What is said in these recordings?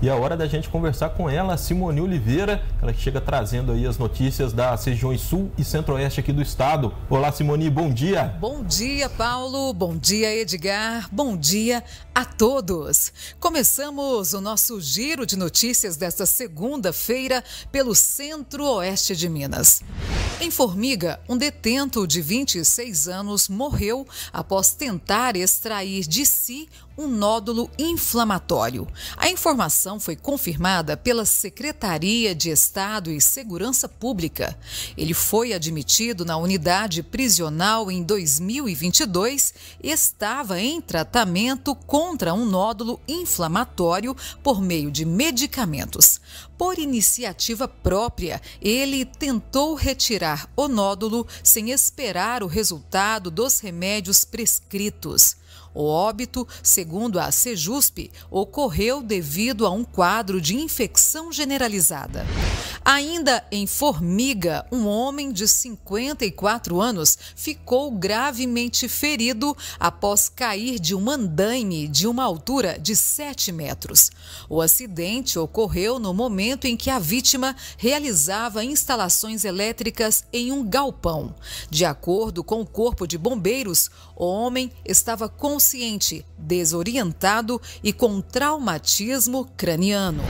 E a é hora da gente conversar com ela, Simone Oliveira, ela que chega trazendo aí as notícias das regiões sul e centro-oeste aqui do estado. Olá, Simone, bom dia. Bom dia, Paulo. Bom dia, Edgar. Bom dia a todos. Começamos o nosso giro de notícias desta segunda-feira pelo centro-oeste de Minas. Em Formiga, um detento de 26 anos morreu após tentar extrair de si um nódulo inflamatório. A informação foi confirmada pela Secretaria de Estado e Segurança Pública. Ele foi admitido na unidade prisional em 2022 e estava em tratamento contra um nódulo inflamatório por meio de medicamentos. Por iniciativa própria, ele tentou retirar retirar o nódulo sem esperar o resultado dos remédios prescritos. O óbito, segundo a Sejusp, ocorreu devido a um quadro de infecção generalizada. Ainda em Formiga, um homem de 54 anos ficou gravemente ferido após cair de um andaime de uma altura de 7 metros. O acidente ocorreu no momento em que a vítima realizava instalações elétricas em um galpão. De acordo com o Corpo de Bombeiros, o homem estava consciente, desorientado e com traumatismo craniano.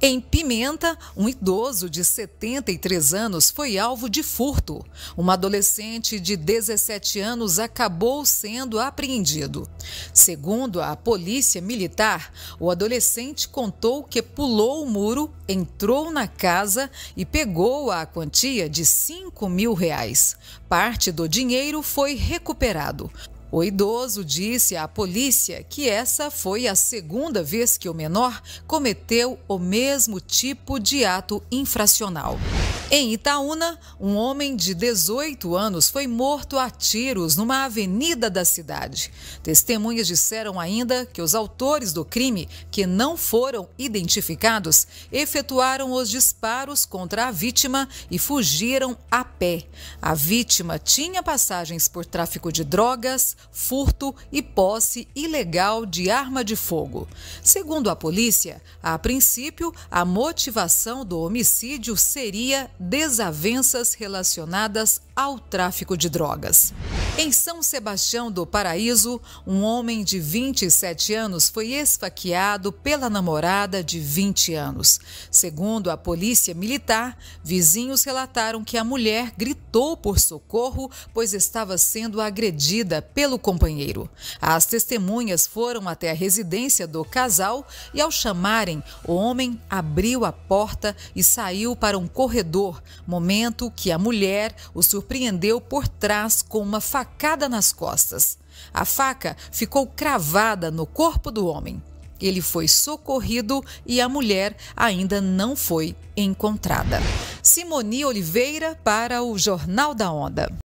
Em Pimenta, um idoso de 73 anos foi alvo de furto. Uma adolescente de 17 anos acabou sendo apreendido. Segundo a polícia militar, o adolescente contou que pulou o muro, entrou na casa e pegou a quantia de 5 mil reais. Parte do dinheiro foi recuperado. O idoso disse à polícia que essa foi a segunda vez que o menor cometeu o mesmo tipo de ato infracional. Em Itaúna, um homem de 18 anos foi morto a tiros numa avenida da cidade. Testemunhas disseram ainda que os autores do crime, que não foram identificados, efetuaram os disparos contra a vítima e fugiram a pé. A vítima tinha passagens por tráfico de drogas, furto e posse ilegal de arma de fogo. Segundo a polícia, a princípio, a motivação do homicídio seria desavenças relacionadas ao tráfico de drogas. Em São Sebastião do Paraíso, um homem de 27 anos foi esfaqueado pela namorada de 20 anos. Segundo a polícia militar, vizinhos relataram que a mulher gritou por socorro, pois estava sendo agredida pelo companheiro. As testemunhas foram até a residência do casal e, ao chamarem, o homem abriu a porta e saiu para um corredor, momento que a mulher o surpreendeu surpreendeu por trás com uma facada nas costas. A faca ficou cravada no corpo do homem. Ele foi socorrido e a mulher ainda não foi encontrada. Simoni Oliveira para o Jornal da Onda.